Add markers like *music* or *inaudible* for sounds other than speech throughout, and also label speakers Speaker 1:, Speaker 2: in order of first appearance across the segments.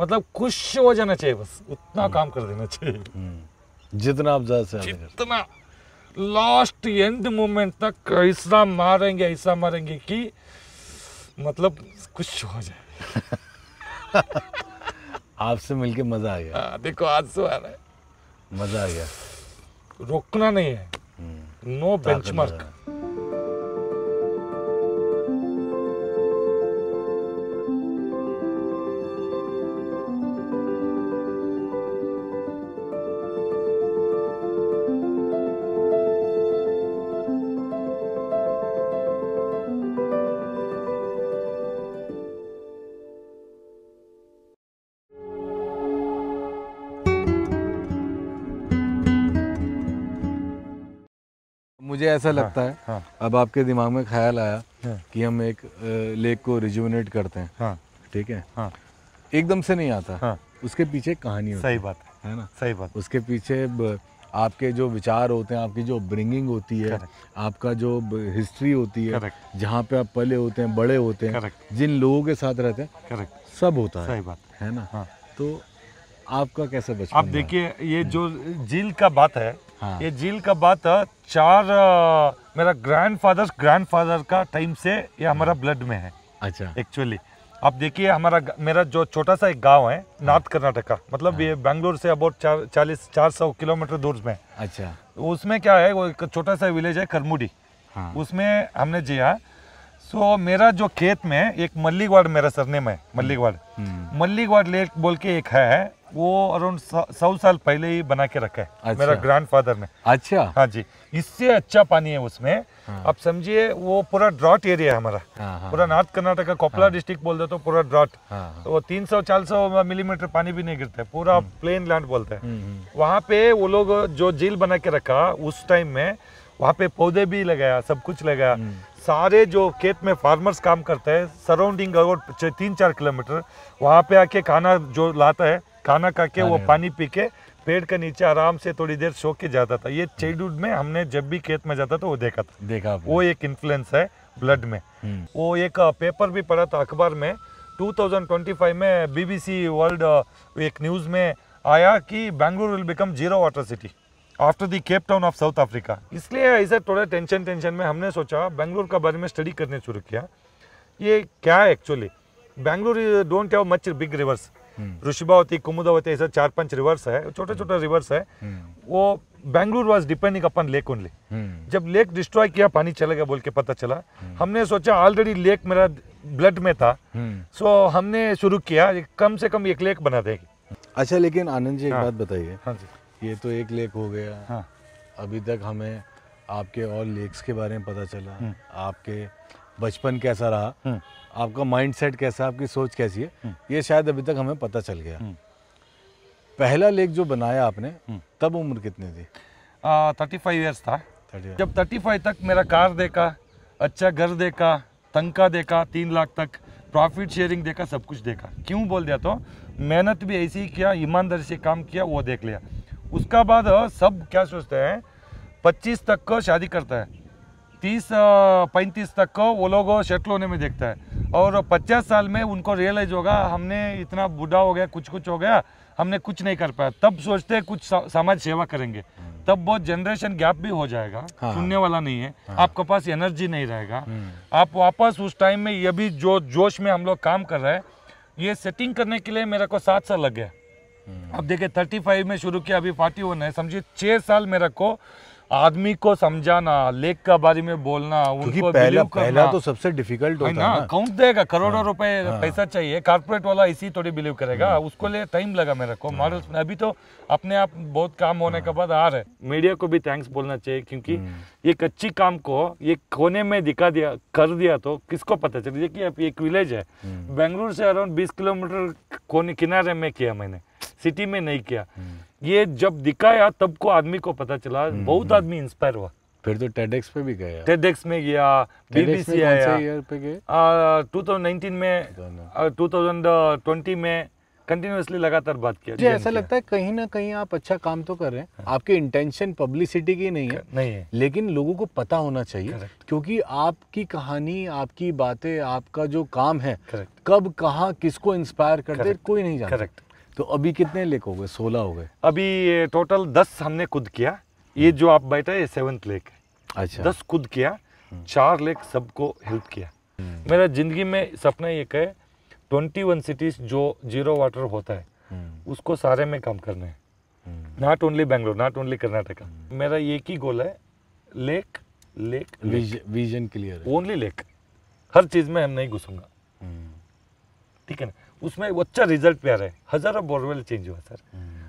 Speaker 1: मतलब खुश हो जाना चाहिए बस उतना काम कर देना चाहिए हम्म। जितना आप ज्यादा से जितना लास्ट एंड मोमेंट तक ऐसा मारेंगे ऐसा मारेंगे कि मतलब खुश हो जाए
Speaker 2: *laughs* आपसे मिलके मजा आ गया आ, हाँ, देखो आज सो आ रहा है मजा आ गया
Speaker 1: रोकना नहीं है नो हम्म। बेंचमार्क
Speaker 2: मुझे ऐसा हाँ, लगता है हाँ। अब आपके दिमाग में ख्याल आया हाँ। कि हम एक लेक को रिजुवनेट करते हैं ठीक है एकदम से नहीं आता उसके पीछे कहानी सही बात है ना सही बात उसके पीछे आपके जो विचार होते हैं आपकी जो ब्रिंगिंग होती है आपका जो हिस्ट्री होती है जहाँ पे आप पले होते हैं बड़े होते हैं जिन लोगों के साथ रहते हैं सब होता है सही बात है
Speaker 1: ना तो आपका कैसे बचपन आप देखिए ये जो झील का बात है हाँ। ये झील का बात चार आ, मेरा ग्रैंडफादर ग्रैंडफादर का टाइम से ये हमारा ब्लड हाँ। में है अच्छा एक्चुअली आप देखिए हमारा मेरा जो छोटा सा एक गांव है नॉर्थ हाँ। कर्नाटका मतलब ये बैंगलोर हाँ। से अबाउट चार चालीस चार सौ किलोमीटर दूर में अच्छा उसमें क्या है वो एक छोटा सा विलेज है करमुडी हाँ। उसमें हमने जिया सो मेरा जो खेत में एक मल्लीगवाड़ मेरा सरनेम है मल्लीगवाड़ हम्म। मल्लीगवाड़ लेक बोल के एक है वो अराउंड सौ साल पहले ही बना के रखा है अच्छा। मेरा ग्रैंडफादर ने अच्छा हाँ जी इससे अच्छा पानी है उसमें हाँ। आप समझिए वो पूरा ड्रॉट एरिया है हमारा हाँ, हाँ पूरा हाँ। नॉर्थ कर्नाटक का कोपला हाँ, डिस्ट्रिक्ट बोल तो पूरा ड्रॉट हाँ, हाँ, तो तीन सौ चार सौ मिलीमीटर पानी भी नहीं गिरता है पूरा प्लेन हम्म। लैंड बोलते है हम्म, हम्म। वहाँ पे वो लोग जो झील बना के रखा उस टाइम में वहाँ पे पौधे भी लगाया सब कुछ लगाया सारे जो खेत में फार्मर्स काम करते हैं सराउंडिंग अराउंड तीन चार किलोमीटर वहाँ पे आके खाना जो लाता है खाना खा के वो पानी पी के पेड़ के नीचे आराम से थोड़ी देर सो के जाता था ये चाइल्डहुड में हमने जब भी खेत में जाता था वो देखा था देखा वो एक इन्फ्लुएंस है ब्लड में हम्म। वो एक पेपर भी पड़ा था अखबार में 2025 में बीबीसी वर्ल्ड एक न्यूज़ में आया कि Bangalore will become zero water city after the Cape Town of South Africa इसलिए इसे थोड़ा टेंशन टेंशन में हमने सोचा बैंगलोर के बारे में स्टडी करने शुरू किया ये क्या है actually Bangalore don't have much big rivers hmm. Vrishabhavathi Kumudavathi ऐसा चार पांच रिवर्स है छोटे छोटे रिवर्स है हम्म। वो Bengaluru was depending upon lake only जब लेक डिस्ट्रॉय किया पानी चला गया बोल के पता चला हम्म। हमने सोचा ऑलरेडी लेक मेरा ब्लड में था सो हमने शुरू किया कम से कम एक लेक बना देगी
Speaker 2: अच्छा लेकिन आनंद जी एक हाँ। बात बताइए हाँ ये तो एक लेक हो गया हाँ। अभी तक हमें आपके और लेक्स के बारे में पता चला आपके बचपन कैसा रहा हम्म। आपका माइंडसेट कैसा आपकी सोच कैसी है हम्म। ये शायद अभी तक हमें पता चल गया हम्म। पहला लेख जो बनाया आपने तब उम्र कितनी थी
Speaker 1: थर्टी फाइव ईयर्स था 35. जब थर्टी फाइव तक मेरा कार देखा अच्छा घर देखा तनखा देखा तीन लाख तक प्रॉफिट शेयरिंग देखा सब कुछ देखा क्यों बोल दिया तो मेहनत भी ऐसी ही किया ईमानदारी से काम किया वो देख लिया उसका बाद सब क्या सोचते हैं पच्चीस तक को शादी करता है तीस पैंतीस तक को वो लोग सेटल होने में देखता है और पचास साल में उनको रियलाइज होगा हमने इतना बुढ़ा हो गया कुछ कुछ हो गया हमने कुछ नहीं कर पाया तब सोचते कुछ समाज सेवा करेंगे तब बहुत जनरेशन गैप भी हो जाएगा हाँ। सुनने वाला नहीं है हाँ। आपके पास एनर्जी नहीं रहेगा हम्म। आप वापस उस टाइम में ये भी जो जोश में हम लोग काम कर रहे हैं ये सेटिंग करने के लिए मेरे को सात साल लग गया हम्म। अब देखिए थर्टी फाइव में शुरू किया अभी फोर्टी वन है समझिए छः साल मेरे को आदमी को समझाना लेख का बारे में बोलना उनको पहला पहला तो
Speaker 2: सबसे डिफिकल्ट होता है ना अकाउंट
Speaker 1: देगा करोड़ों हाँ, रुपए हाँ, पैसा चाहिए कारपोरेट वाला इसी थोड़ी बिलीव करेगा हाँ, उसको ले टाइम लगा मेरे को मॉडल्स हाँ। में अभी तो अपने आप बहुत काम होने हाँ, के बाद आ रहे मीडिया को भी थैंक्स बोलना चाहिए क्योंकि हम्म। ये कच्ची काम को ये कोने में दिखा दिया कर दिया तो किसको पता चल देखिए अब एक विलेज है हम्म। बेंगलुरु से अराउंड बीस किलोमीटर कोने किनारे में किया मैंने सिटी में नहीं किया हम्म। ये जब दिखाया तब को आदमी को पता चला हम्म, बहुत हम्म। आदमी इंस्पायर हुआ
Speaker 2: फिर तो टेडेक्स पे भी गया
Speaker 1: टेडेक्स में गया बीबीसी आया टू थाउजेंड में टू थाउजेंड ट्वेंटी में कंटिन्यूसली लगातार बात किया जी ऐसा लगता
Speaker 2: है कहीं ना कहीं आप अच्छा काम तो कर रहे हैं हाँ। आपके इंटेंशन पब्लिसिटी की नहीं है नहीं है लेकिन लोगों को पता होना चाहिए क्योंकि आपकी कहानी आपकी बातें आपका जो काम है कब कहाँ किसको इंस्पायर करते कोई नहीं जानता
Speaker 1: करेक्ट तो अभी कितने लेक हो गए सोलह हो गए अभी टोटल दस हमने खुद किया ये हम्म। जो आप बैठा ये सेवंथ लेक है अच्छा दस खुद किया हम्म। चार लेक सबको हेल्प किया हम्म। मेरा जिंदगी में सपना एक है ट्वेंटी वन सिटीज जो जीरो वाटर होता है उसको सारे में काम करना है not only Bangalore not only Karnataka मेरा एक ही गोल है lake lake
Speaker 2: vision clear
Speaker 1: only lake हर चीज में हम नहीं घुसूंगा ठीक है ना उसमें वो अच्छा रिजल्ट भी आ रहा है हज़ारों बोरवेल चेंज हुआ सर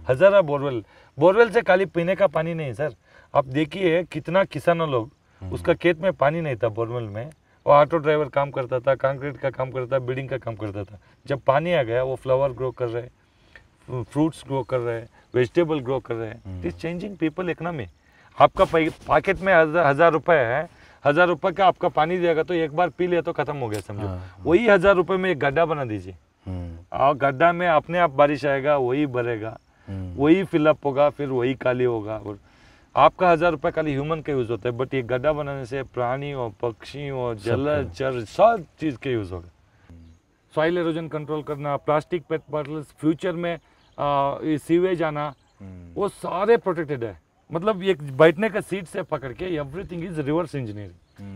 Speaker 1: हज़ारों बोरवेल बोरवेल से खाली पीने का पानी नहीं सर आप देखिए कितना किसानों लोग उसका खेत में पानी नहीं था बोरवेल में वो ऑटो ड्राइवर काम करता था कंक्रीट का काम करता था बिल्डिंग का काम करता था जब पानी आ गया वो फ्लावर ग्रो कर रहे फ्रूट्स ग्रो कर रहे वेजिटेबल ग्रो कर रहे हैं इज़ चेंजिंग पीपल इकोनॉमी आपका पॉकेट में हज़ार रुपये है हज़ार रुपये का आपका पानी देगा तो एक बार पी लिया तो खत्म हो गया समझो हाँ। वही हज़ार रुपये में एक गड्ढा बना दीजिए और गड्ढा में अपने आप बारिश आएगा वही भरेगा हम्म। वही फिलअप होगा फिर वही काली होगा और आपका हजार रुपये खाली ह्यूमन का यूज होता है बट ये गड्ढा बनाने से प्राणी और पक्षी और चर सब चीज़ के यूज होगा सॉइल एरोजन कंट्रोल करना प्लास्टिक पेट बॉटल्स फ्यूचर में सीवेज आना हम्म। वो सारे प्रोटेक्टेड है मतलब एक बैठने का सीट से पकड़ के एवरीथिंग इज रिवर्स इंजीनियरिंग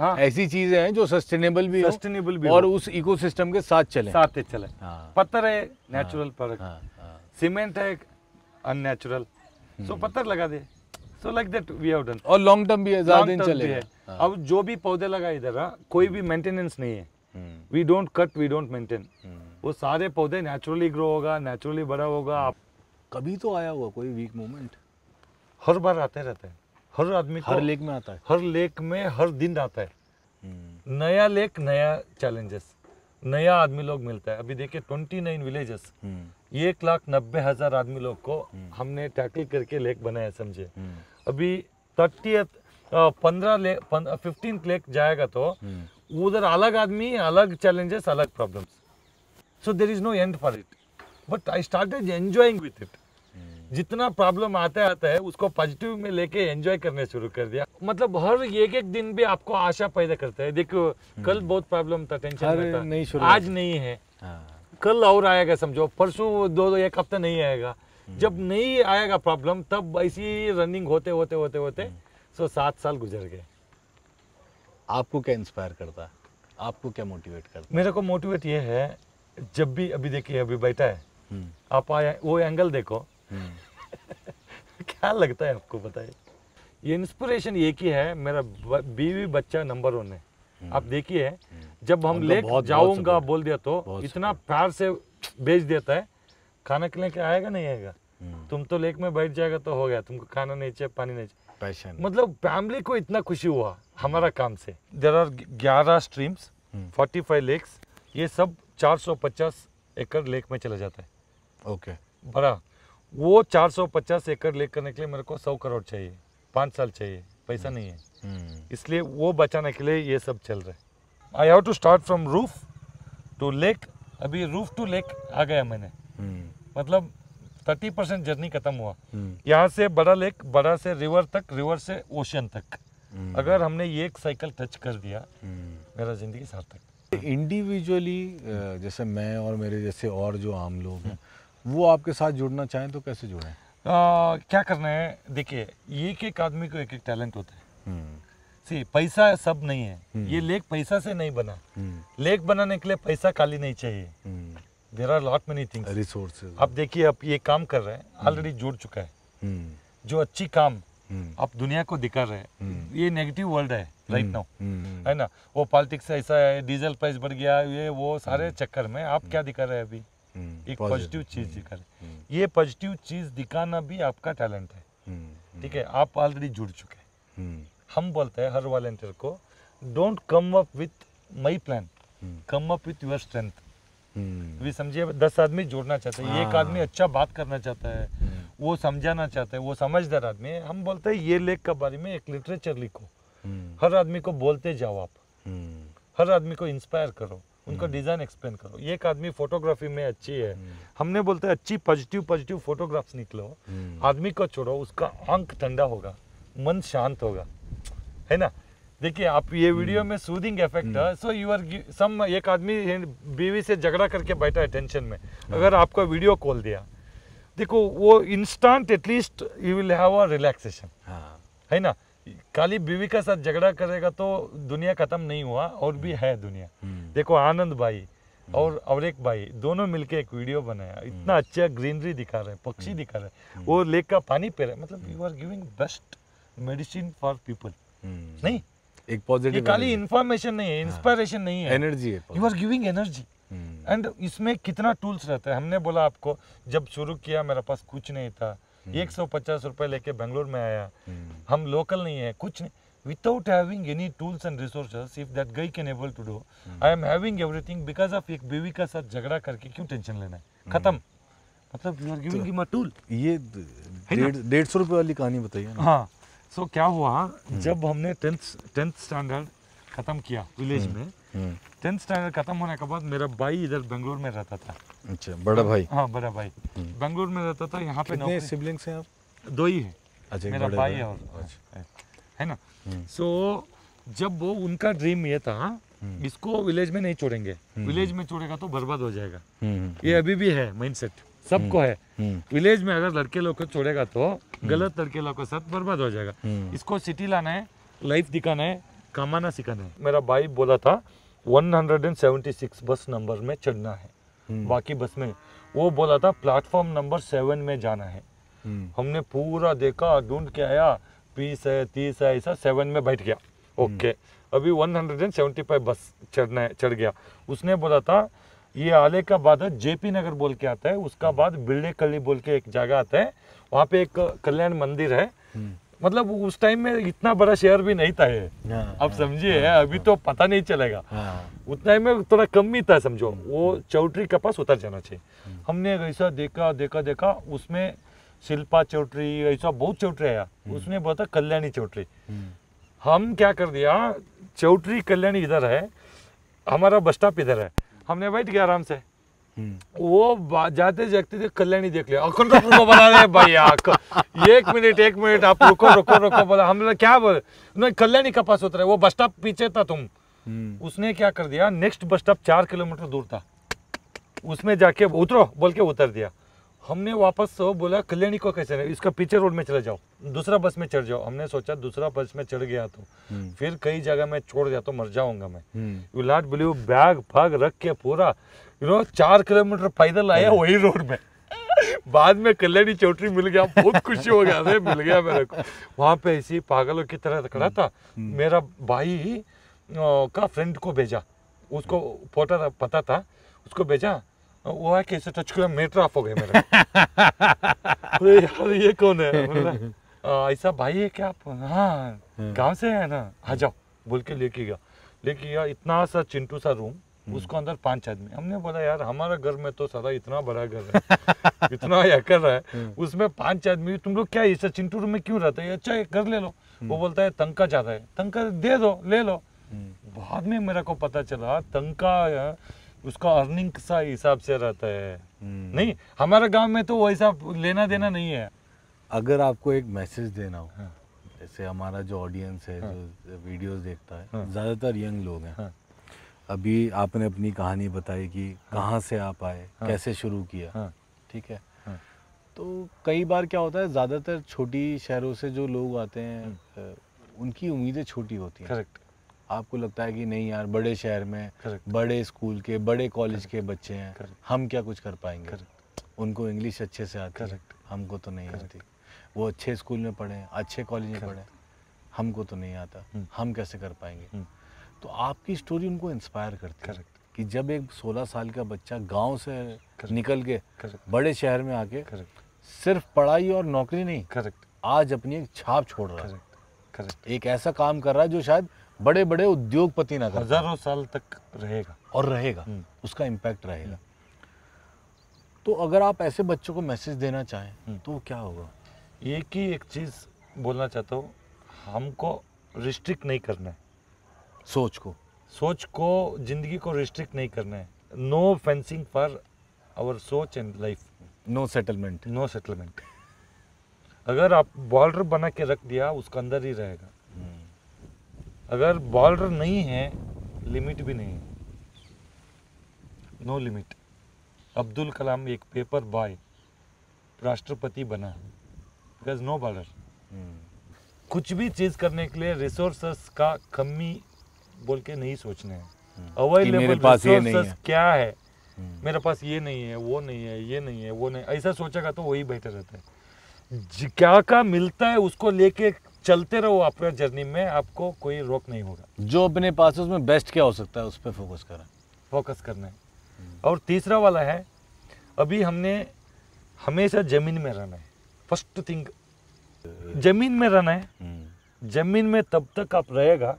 Speaker 1: हाँ। ऐसी चीजें हैं जो सस्टेनेबल भी सस्टेनेबल भी और उस इकोसिस्टम के साथ चले साथ चले हाँ। पत्थर है नेचुरल प्रोडक्ट सीमेंट है अननेचुरल
Speaker 2: सो हम्म।
Speaker 1: पत्थर लगा दे so like that we have done और लॉन्ग टर्म भी है ज्यादा दिन चलेगा हाँ। अब जो भी पौधे लगा इधर कोई भी मेंटेनेंस नहीं है we don't cut we don't maintain वो सारे पौधे नेचुरली ग्रो होगा नेचुरली बड़ा होगा आप कभी तो आया हुआ कोई वीक मोमेंट हर बार आते रहते हैं हर आदमी हर लेक में आता है हर लेक में हर दिन आता है हम्म। नया लेक नया चैलेंजेस नया आदमी लोग मिलता है अभी देखिए ट्वेंटी नाइन विलेजेस एक लाख नब्बे हजार आदमी लोग को हम्म। हमने टैकल करके लेक बनाया समझे हम्म। अभी थर्टी पंद्रह लेक फिफ्टीन लेक जाएगा तो उधर अलग आदमी अलग चैलेंजेस अलग problems so there is no end for it but I started enjoying with it जितना प्रॉब्लम आता आता है उसको पॉजिटिव में लेके एंजॉय करने शुरू कर दिया मतलब हर एक एक दिन भी आपको आशा पैदा करता है देखो हम्म। कल बहुत प्रॉब्लम था टेंशन नहीं आज नहीं है हाँ। कल और आएगा समझो परसों दो, दो एक हफ्ता नहीं आएगा हम्म। जब नहीं आएगा प्रॉब्लम तब ऐसी रनिंग होते होते होते होते हम्म। सो सात साल गुजर गए आपको क्या इंस्पायर करता आपको क्या मोटिवेट करता मेरे को मोटिवेट ये है जब भी अभी देखिए अभी बैठा है आप आया वो एंगल देखो *laughs* क्या लगता है आपको बताए ये इंस्पिरेशन एक ही है मेरा बीवी बच्चा नंबर वन है हम्म। आप देखिए हम्म। जब हम ले जाऊंगा बोल दिया तो इतना प्यार से बेच देता है खाना के आएगा नहीं आएगा हम्म। तुम तो लेक में बैठ जाएगा तो हो गया तुमको खाना नहीं चाहिए पानी नहीं चाहिए पैशन मतलब फैमिली को इतना खुशी हुआ हमारा काम से देर आर ग्यारह स्ट्रीम्स फोर्टी फाइव लेक्स ये सब चार सौ पचास एकड़ लेक में चला जाता है ओके okay. बड़ा वो 450 एकड़ लेकर करने के लिए मेरे को सौ करोड़ चाहिए पाँच साल चाहिए पैसा हम्म। नहीं है हम्म। इसलिए वो बचाने के लिए ये सब चल रहे I have to start from roof to lake अभी रूफ टू लेक आ गया मैंने हम्म। मतलब थर्टी परसेंट जर्नी खत्म हुआ यहाँ से बड़ा लेक बड़ा से रिवर तक रिवर से ओशन तक अगर हमने ये एक साइकिल टच कर दिया मेरा जिंदगी सार्थक
Speaker 2: इंडिविजुअली जैसे मैं और मेरे जैसे और जो आम लोग हैं वो आपके साथ जुड़ना चाहें तो कैसे जुड़ें
Speaker 1: क्या करना है देखिए एक एक आदमी को एक एक टैलेंट होता है हम्म। सी पैसा सब नहीं है हम्म। ये लेक पैसा से नहीं बना हम्म। लेक बनाने के लिए पैसा खाली नहीं चाहिए there are lot many thing resource आप देखिए आप ये काम कर रहे हैं ऑलरेडी जुड़ चुका है जो अच्छी काम आप दुनिया को दिखा रहे हैं ये नेगेटिव वर्ल्ड है राइट नाउ है ना वो पॉलिटिक्स ऐसा है डीजल प्राइस बढ़ गया ये वो सारे चक्कर में आप क्या दिखा रहे हैं अभी हम्म, एक पॉजिटिव चीज हम्म, दिखाना हम्म। ये पॉजिटिव चीज दिखाना भी आपका टैलेंट है ठीक है आप ऑलरेडी जुड़ चुके हैं हम बोलते हैं हर वॉलेंटियर को don't come up with my plan come up with your strength भी समझिए दस आदमी जोड़ना चाहते हैं एक हाँ। आदमी अच्छा बात करना चाहता है वो समझाना चाहता है वो समझदार आदमी है हम बोलते हैं ये लेख के बारे में एक लिटरेचर लिखो हर आदमी को बोलते जाओ आप हर आदमी को इंस्पायर करो उनका डिज़ाइन एक्सप्लेन करो ये एक आदमी फोटोग्राफी में अच्छी है हम्म। हमने बोलते हैं अच्छी पॉजिटिव पॉजिटिव फोटोग्राफ्स निकलो हम्म। आदमी को छोड़ो उसका आंख ठंडा होगा मन शांत होगा है ना देखिए आप ये वीडियो हम्म। में सूदिंग इफेक्ट है सो यू आर सम एक आदमी बीवी से झगड़ा करके बैठा है टेंशन में हाँ। अगर आपको वीडियो कॉल दिया देखो वो instant at least you will have a relaxation है ना खाली बीवी के साथ झगड़ा करेगा तो दुनिया खत्म नहीं हुआ और भी है दुनिया हम्म। देखो आनंद भाई हम्म। और और एक भाई दोनों मिलके एक वीडियो बनाया हम्म। इतना अच्छा ग्रीनरी दिखा रहे हैं पक्षी दिखा रहे हैं वो लेक का पानी पे रहे मतलब you are giving best medicine for people नहीं एक पॉजिटिव खाली इंफॉर्मेशन नहीं है इंस्पायरेशन हाँ। नहीं है एनर्जी है you are giving energy and इसमें कितना टूल्स रहता है हमने बोला आपको जब शुरू किया मेरे पास कुछ नहीं था हम्म। एक सौ पचास रुपए लेके बेंगलोर में आया हम्म। हम लोकल नहीं है कुछ नहीं without having any tools and resources if that guy can able to do I am having everything because of एक बीवी का साथ झगड़ा करके क्यों टेंशन लेना है हम्म। खत्म मतलब you are giving him tool
Speaker 2: ये डेढ़ सौ रुपये वाली कहानी बताइए हाँ
Speaker 1: सो so, क्या हुआ जब हमने टेंथ टेंथ स्टैंडर्ड खत्म किया विलेज में टेंथ स्टैंडर्ड खत्म होने के बाद मेरा भाई इधर बेंगलोर में रहता था अच्छा बड़ा भाई हाँ बड़ा भाई हम्म। बेंगलोर में रहता था यहाँ पे कितने
Speaker 2: सिबलिंग्स हैं आप दो ही है
Speaker 1: अच्छा मेरा भाई है और अच्छा। है ना सो हम्म। जब वो उनका ड्रीम ये था हम्म। इसको विलेज में नहीं छोड़ेंगे विलेज में छोड़ेगा तो बर्बाद हो जाएगा ये अभी भी है माइंडसेट सबको है विलेज में अगर लड़के लोग को छोड़ेगा तो गलत लड़के लोग के साथ बर्बाद हो जाएगा इसको सिटी लाना है लाइफ दिखाना है कमाना सिखाना है मेरा भाई बोला था 176 बस नंबर में चढ़ना है हम्म। बाकी बस में वो बोला था प्लेटफॉर्म नंबर सेवन में जाना है हम्म। हमने पूरा देखा ढूंढ के आया बीस है तीस है ऐसा सेवन में बैठ गया हम्म। ओके अभी 175 बस चढ़ना है चढ़ गया उसने बोला था ये आले का बाद जेपी नगर बोल के आता है उसका बाद बिल्डे कली बोल के एक जगह आता है वहाँ पे एक कल्याण मंदिर है मतलब उस टाइम में इतना बड़ा शेयर भी नहीं था ये अब हाँ, समझिए हाँ, अभी तो पता नहीं चलेगा हाँ। उस टाइम में थोड़ा कम ही था समझो वो चौटरी के पास उतर जाना चाहिए हमने ऐसा देखा देखा देखा उसमें शिल्पा चौटरी ऐसा बहुत चौटरी आया उसने बोला कल्याणी चौटरी हम क्या कर दिया चौटरी कल्याणी इधर है हमारा बस स्टॉप इधर है हमने बैठ गया आराम से वो जाते जाते थे कल्याण ही देख लिया अखंड रुको बोला रे भैया एक मिनट एक मिनट आप रुको रुको रुको बोला हम लोग क्या बोल नहीं ही का पास उतरे वो बस स्टॉप पीछे था तुम हम्म। उसने क्या कर दिया नेक्स्ट बस स्टॉप चार किलोमीटर दूर था उसमें जाके उतरो बोल के उतर दिया हमने वापस बोला कल्याणी को कैसे रहे? इसका पीछे रोड में चले जाओ दूसरा बस में चढ़ जाओ हमने सोचा दूसरा बस में चढ़ गया तो हम्म। फिर कई जगह में छोड़ दिया तो मर जाऊंगा मैं यू बैग फाग रख के पूरा यू नो चार किलोमीटर पैदल आया हाँ। वही रोड में बाद में कल्याणी चौटरी मिल गया बहुत खुशी हो गया मिल गया मेरे को वहाँ पे ऐसी पागलों की तरह खड़ा था हम्म। मेरा भाई का फ्रेंड को भेजा उसको फोटा पता था उसको भेजा वो है कैसे टच कर मीटर ऑफ हो गए मेरा अरे यार ये कौन है ऐसा भाई है क्या आप हाँ, हाँ। गाँव से है ना आ जाओ बोल के लेके गया लेके गया इतना सा चिंटू सा रूम हम्म। उसको अंदर पांच आदमी हमने बोला यार हमारा घर में तो सारा इतना बड़ा घर है *laughs* इतना एकड़ है हम्म। उसमें पांच आदमी तुम लोग क्या ऐसा रूम में क्यों रहता अच्छा है अच्छा घर ले लो वो हम्म। बोलता है तंका चाहता है तंका दे दो ले लो बाद में मेरा को पता चला तंका उसका अर्निंग सा हिसाब से रहता है नहीं हमारे गांव में तो वैसा लेना देना नहीं है
Speaker 2: अगर आपको एक मैसेज देना हो हाँ। जैसे हमारा जो ऑडियंस है हाँ। जो वीडियोस देखता है हाँ। ज़्यादातर यंग लोग हैं हाँ। अभी आपने अपनी कहानी बताई कि कहाँ से आप आए हाँ, कैसे शुरू किया हाँ, ठीक है हाँ, तो कई बार क्या होता है ज़्यादातर छोटी शहरों से जो लोग आते हैं हम्म। उनकी उम्मीदें छोटी होती हैं करेक्ट आपको लगता है कि नहीं यार बड़े शहर में बड़े स्कूल के बड़े कॉलेज के बच्चे हैं हम क्या कुछ कर पाएंगे उनको इंग्लिश अच्छे से आती है हमको तो नहीं आती वो अच्छे स्कूल में पढ़े अच्छे कॉलेज में पढ़े हमको तो नहीं आता हम्म। हम कैसे कर पाएंगे हम्म। तो आपकी स्टोरी उनको इंस्पायर करती Correct. है कि जब एक 16 साल का बच्चा गांव से Correct. निकल के Correct. बड़े शहर में आके Correct. सिर्फ पढ़ाई और नौकरी नहीं करेक्ट आज अपनी एक छाप छोड़ रहा है करेक्ट एक ऐसा काम कर रहा है जो शायद बड़े बड़े उद्योगपति ना कर
Speaker 1: हजारों साल तक रहेगा
Speaker 2: और रहेगा हम्म। उसका इम्पैक्ट रहेगा हम्म। तो अगर आप ऐसे बच्चों को मैसेज देना चाहें हम्म। तो क्या होगा एक ही एक चीज़ बोलना चाहता
Speaker 1: हूँ हमको रिस्ट्रिक्ट नहीं करना है सोच को सोच को जिंदगी को रिस्ट्रिक्ट नहीं करना है नो फेंसिंग फॉर आवर सोच and life no settlement no settlement अगर आप बॉलर बना के रख दिया उसका अंदर ही रहेगा अगर बॉलर नहीं है लिमिट भी नहीं है नो लिमिट अब्दुल कलाम एक पेपर बॉय राष्ट्रपति बना बिकॉज नो बॉलर कुछ भी चीज़ करने के लिए रिसोर्सेस का कमी बोल के नहीं सोचने हैं अवेलेबल हम्म। रिसोर्सेस क्या है हम्म। मेरे पास ये नहीं है वो नहीं है ये नहीं है वो नहीं ऐसा सोचेगा तो वही बेहतर रहता है क्या का मिलता है उसको लेके चलते रहो आपका जर्नी में आपको कोई रोक नहीं होगा जो अपने पास है उसमें बेस्ट क्या हो सकता है उस पर फोकस करें फोकस करना है हम्म। और तीसरा वाला है अभी हमने हमेशा जमीन में रहना है फर्स्ट थिंग जमीन में रहना है जमीन में तब तक आप रहेगा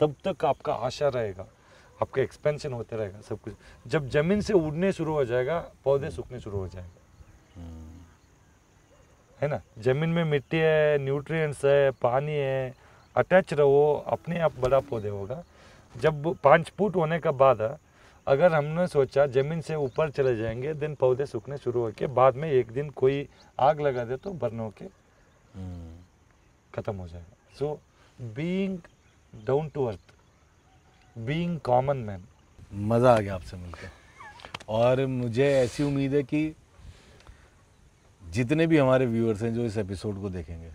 Speaker 1: तब तक आपका आशा रहेगा आपका एक्सपेंशन होता रहेगा सब कुछ जब जमीन से उड़ने शुरू हो जाएगा पौधे हम्म। सूखने शुरू हो जाएंगे हम्म। है ना जमीन में मिट्टी है न्यूट्रिएंट्स है पानी है अटैच रहो अपने आप बड़ा पौधे होगा जब पाँच फुट होने का बाद अगर हमने सोचा ज़मीन से ऊपर चले जाएंगे दिन पौधे सूखने शुरू हो के बाद में एक दिन कोई आग लगा दे तो बर्न होके हम्म। ख़त्म हो जाएगा so being down to earth being common
Speaker 2: man मज़ा आ गया आपसे मिलकर और मुझे ऐसी उम्मीद है कि जितने भी हमारे व्यूअर्स हैं जो इस एपिसोड को देखेंगे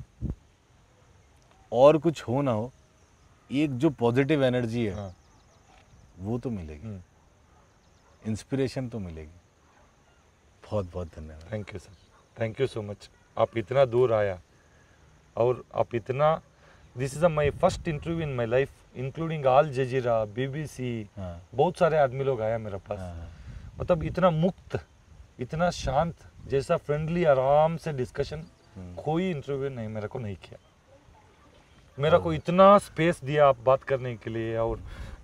Speaker 2: और कुछ हो ना हो एक जो पॉजिटिव एनर्जी है हाँ। वो तो मिलेगी इंस्पिरेशन हम्म। तो मिलेगी बहुत बहुत
Speaker 1: धन्यवाद thank you sir thank you so much आप इतना दूर आया और आप इतना this is my first interview in my life including Al Jazeera BBC बहुत सारे आदमी लोग आया मेरे पास हाँ। मतलब इतना मुक्त इतना शांत जैसा फ्रेंडली आराम से डिस्कशन हम्म। कोई इंटरव्यू नहीं मेरे को नहीं किया मेरा को हाँ। इतना स्पेस दिया आप बात करने के लिए और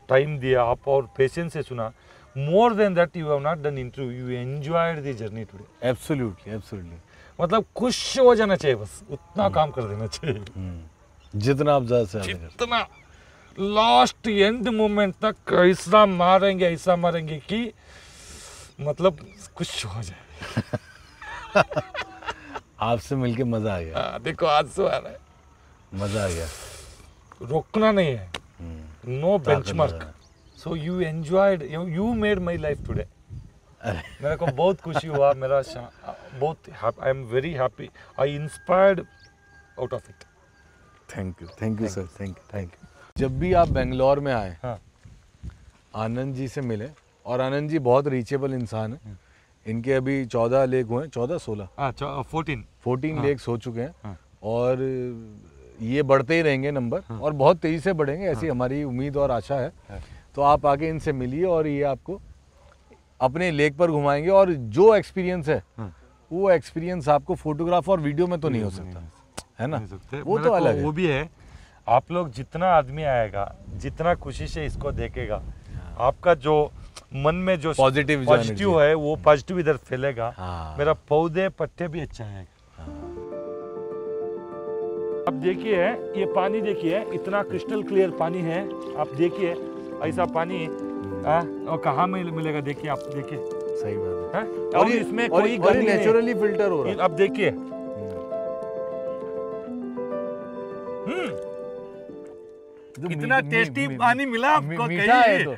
Speaker 1: टाइम दिया आप और पेशेंस से सुना more than that you have not done interview you enjoyed the journey today absolutely absolutely मतलब खुश हो जाना चाहिए बस उतना हम्म। काम कर देना चाहिए हम्म। जितना आप ज्यादा से जितना लास्ट एंड मोमेंट तक ऐसा मारेंगे ऐसा मारेंगे कि मतलब कुछ हो जाए
Speaker 2: *laughs* आपसे मिलके मजा आ गया आ,
Speaker 1: हाँ, देखो से आ रहा है मजा आ गया रोकना नहीं है no benchmark so you enjoyed you made my life today मेरे को बहुत खुशी हुआ मेरा बहुत I am very happy I inspired out of it
Speaker 2: thank you thank you sir thank you thank you
Speaker 1: जब भी आप बेंगलोर में आए हाँ।
Speaker 2: आनंद जी से मिले और आनंद जी बहुत रीचेबल इंसान है हाँ। इनके अभी चौदह लेक हुए चौदह सोलह हाँ, फोर्टीन फोर्टीन हाँ। लेक्स हो चुके हैं और ये बढ़ते ही रहेंगे नंबर हाँ। और बहुत तेज़ी से बढ़ेंगे ऐसी हमारी उम्मीद और आशा है तो आप आगे इनसे मिलिए और ये आपको अपने लेक पर घुमाएंगे और जो एक्सपीरियंस है वो एक्सपीरियंस आपको फोटोग्राफ और वीडियो में तो नहीं हो सकता है ना वो तो अलग वो
Speaker 1: भी है आप लोग जितना आदमी आएगा जितना खुशी से इसको देखेगा हाँ। आपका जो मन में जो पॉजिटिव पॉजिटिव है वो पॉजिटिव इधर फैलेगा हाँ। मेरा पौधे पट्टे भी अच्छा है हाँ। आप देखिए ये पानी देखिए इतना क्रिस्टल क्लियर पानी है आप देखिए ऐसा पानी हम्म। हाँ, और कहा में मिलेगा देखिए आप देखिए सही बात है, हाँ, और, और इसमें कोई नेचुरली फिल्टर हो रहा है अब देखिए तो कितना टेस्टी पानी मिला आपको कहिए तो।